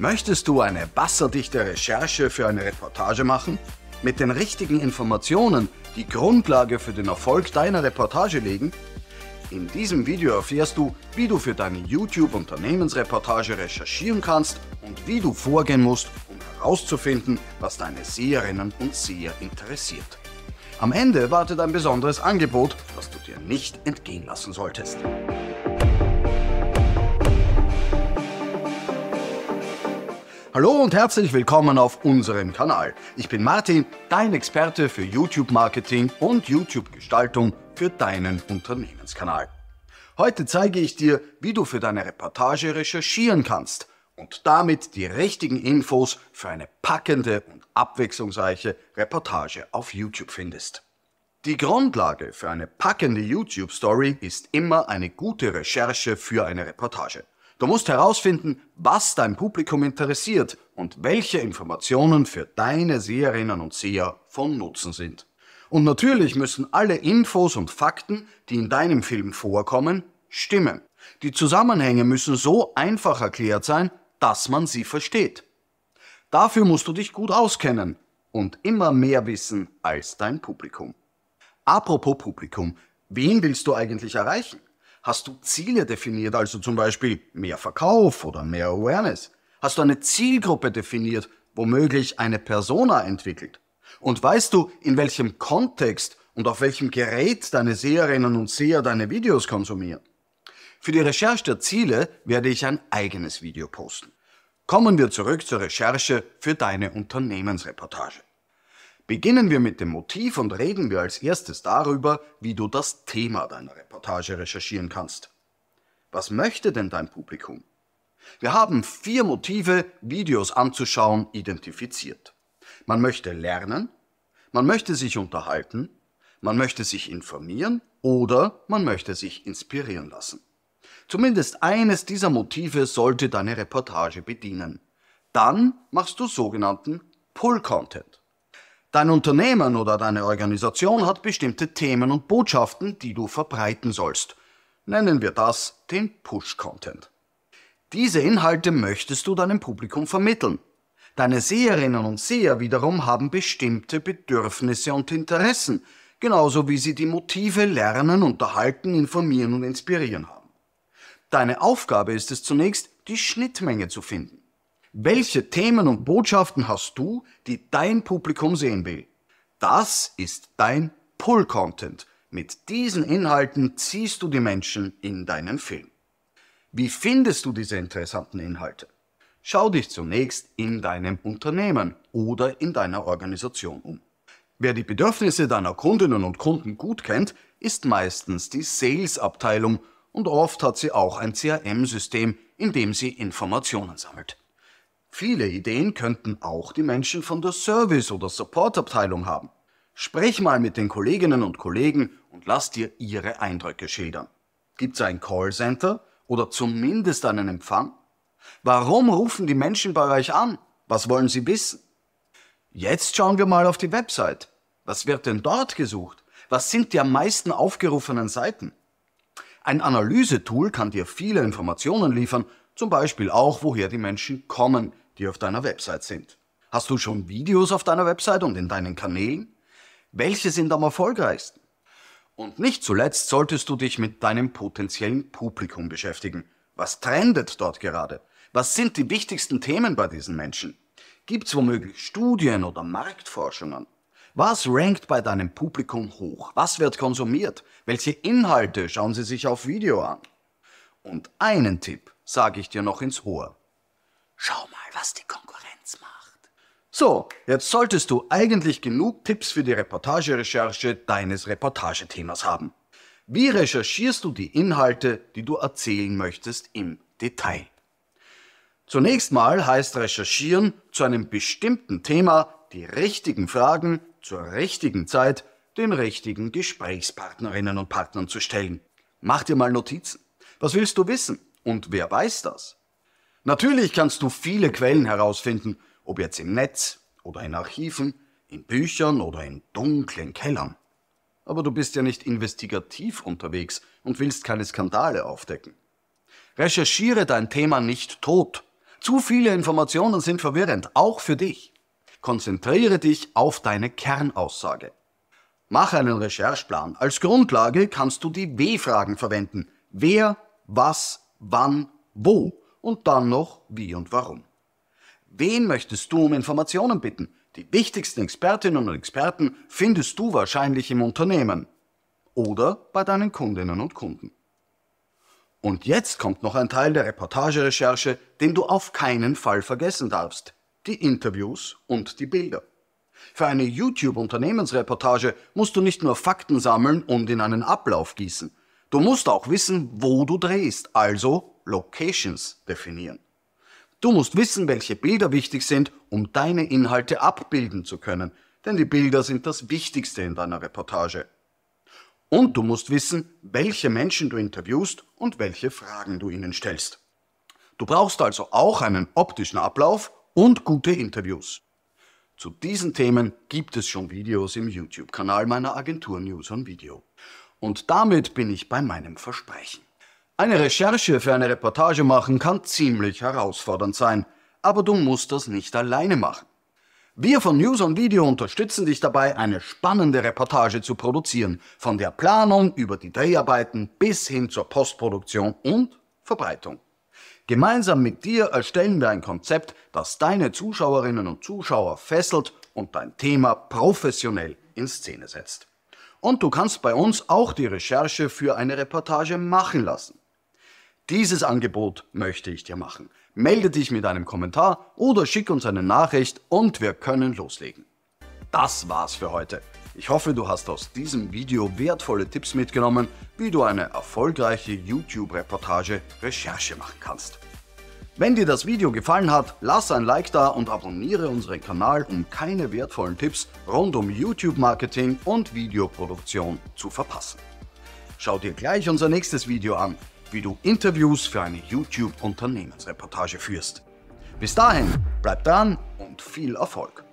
Möchtest du eine wasserdichte Recherche für eine Reportage machen? Mit den richtigen Informationen die Grundlage für den Erfolg deiner Reportage legen? In diesem Video erfährst du, wie du für deine YouTube-Unternehmensreportage recherchieren kannst und wie du vorgehen musst, um herauszufinden, was deine Seherinnen und Seher interessiert. Am Ende wartet ein besonderes Angebot, das du dir nicht entgehen lassen solltest. Hallo und herzlich willkommen auf unserem Kanal. Ich bin Martin, dein Experte für YouTube-Marketing und YouTube-Gestaltung für deinen Unternehmenskanal. Heute zeige ich dir, wie du für deine Reportage recherchieren kannst und damit die richtigen Infos für eine packende und abwechslungsreiche Reportage auf YouTube findest. Die Grundlage für eine packende YouTube-Story ist immer eine gute Recherche für eine Reportage. Du musst herausfinden, was dein Publikum interessiert und welche Informationen für deine Seherinnen und Seher von Nutzen sind. Und natürlich müssen alle Infos und Fakten, die in deinem Film vorkommen, stimmen. Die Zusammenhänge müssen so einfach erklärt sein, dass man sie versteht. Dafür musst du dich gut auskennen und immer mehr wissen als dein Publikum. Apropos Publikum, wen willst du eigentlich erreichen? Hast du Ziele definiert, also zum Beispiel mehr Verkauf oder mehr Awareness? Hast du eine Zielgruppe definiert, womöglich eine Persona entwickelt? Und weißt du, in welchem Kontext und auf welchem Gerät deine Seherinnen und Seher deine Videos konsumieren? Für die Recherche der Ziele werde ich ein eigenes Video posten. Kommen wir zurück zur Recherche für deine Unternehmensreportage. Beginnen wir mit dem Motiv und reden wir als erstes darüber, wie du das Thema deiner Reportage recherchieren kannst. Was möchte denn dein Publikum? Wir haben vier Motive, Videos anzuschauen, identifiziert. Man möchte lernen, man möchte sich unterhalten, man möchte sich informieren oder man möchte sich inspirieren lassen. Zumindest eines dieser Motive sollte deine Reportage bedienen. Dann machst du sogenannten Pull-Content. Dein Unternehmen oder deine Organisation hat bestimmte Themen und Botschaften, die du verbreiten sollst. Nennen wir das den Push-Content. Diese Inhalte möchtest du deinem Publikum vermitteln. Deine Seherinnen und Seher wiederum haben bestimmte Bedürfnisse und Interessen, genauso wie sie die Motive lernen, unterhalten, informieren und inspirieren haben. Deine Aufgabe ist es zunächst, die Schnittmenge zu finden. Welche Themen und Botschaften hast du, die dein Publikum sehen will? Das ist dein Pull-Content. Mit diesen Inhalten ziehst du die Menschen in deinen Film. Wie findest du diese interessanten Inhalte? Schau dich zunächst in deinem Unternehmen oder in deiner Organisation um. Wer die Bedürfnisse deiner Kundinnen und Kunden gut kennt, ist meistens die Sales-Abteilung und oft hat sie auch ein CRM-System, in dem sie Informationen sammelt. Viele Ideen könnten auch die Menschen von der Service- oder Supportabteilung haben. Sprech mal mit den Kolleginnen und Kollegen und lass dir ihre Eindrücke schildern. Gibt's ein Callcenter oder zumindest einen Empfang? Warum rufen die Menschen bei euch an? Was wollen sie wissen? Jetzt schauen wir mal auf die Website. Was wird denn dort gesucht? Was sind die am meisten aufgerufenen Seiten? Ein Analysetool kann dir viele Informationen liefern, zum Beispiel auch, woher die Menschen kommen, die auf deiner Website sind. Hast du schon Videos auf deiner Website und in deinen Kanälen? Welche sind am erfolgreichsten? Und nicht zuletzt solltest du dich mit deinem potenziellen Publikum beschäftigen. Was trendet dort gerade? Was sind die wichtigsten Themen bei diesen Menschen? Gibt's womöglich Studien oder Marktforschungen? Was rankt bei deinem Publikum hoch? Was wird konsumiert? Welche Inhalte schauen sie sich auf Video an? Und einen Tipp sage ich dir noch ins Ohr. Schau mal, was die Konkurrenz macht. So, jetzt solltest du eigentlich genug Tipps für die Reportagerecherche deines Reportagethemas haben. Wie recherchierst du die Inhalte, die du erzählen möchtest, im Detail? Zunächst mal heißt recherchieren, zu einem bestimmten Thema die richtigen Fragen zur richtigen Zeit den richtigen Gesprächspartnerinnen und Partnern zu stellen. Mach dir mal Notizen. Was willst du wissen? Und wer weiß das? Natürlich kannst du viele Quellen herausfinden, ob jetzt im Netz oder in Archiven, in Büchern oder in dunklen Kellern. Aber du bist ja nicht investigativ unterwegs und willst keine Skandale aufdecken. Recherchiere dein Thema nicht tot. Zu viele Informationen sind verwirrend, auch für dich. Konzentriere dich auf deine Kernaussage. Mach einen Rechercheplan. Als Grundlage kannst du die W-Fragen verwenden. Wer, was, wann, wo und dann noch wie und warum. Wen möchtest du um Informationen bitten? Die wichtigsten Expertinnen und Experten findest du wahrscheinlich im Unternehmen oder bei deinen Kundinnen und Kunden. Und jetzt kommt noch ein Teil der Reportagerecherche, den du auf keinen Fall vergessen darfst. Die Interviews und die Bilder. Für eine YouTube-Unternehmensreportage musst du nicht nur Fakten sammeln und in einen Ablauf gießen. Du musst auch wissen, wo du drehst, also Locations definieren. Du musst wissen, welche Bilder wichtig sind, um deine Inhalte abbilden zu können, denn die Bilder sind das Wichtigste in deiner Reportage. Und du musst wissen, welche Menschen du interviewst und welche Fragen du ihnen stellst. Du brauchst also auch einen optischen Ablauf und gute Interviews. Zu diesen Themen gibt es schon Videos im YouTube-Kanal meiner Agentur News on Video. Und damit bin ich bei meinem Versprechen. Eine Recherche für eine Reportage machen kann ziemlich herausfordernd sein, aber du musst das nicht alleine machen. Wir von News on Video unterstützen dich dabei, eine spannende Reportage zu produzieren, von der Planung über die Dreharbeiten bis hin zur Postproduktion und Verbreitung. Gemeinsam mit dir erstellen wir ein Konzept, das deine Zuschauerinnen und Zuschauer fesselt und dein Thema professionell in Szene setzt und du kannst bei uns auch die Recherche für eine Reportage machen lassen. Dieses Angebot möchte ich dir machen. Melde dich mit einem Kommentar oder schick uns eine Nachricht und wir können loslegen. Das war's für heute. Ich hoffe, du hast aus diesem Video wertvolle Tipps mitgenommen, wie du eine erfolgreiche YouTube-Reportage Recherche machen kannst. Wenn dir das Video gefallen hat, lass ein Like da und abonniere unseren Kanal, um keine wertvollen Tipps rund um YouTube-Marketing und Videoproduktion zu verpassen. Schau dir gleich unser nächstes Video an, wie du Interviews für eine YouTube-Unternehmensreportage führst. Bis dahin, bleib dran und viel Erfolg!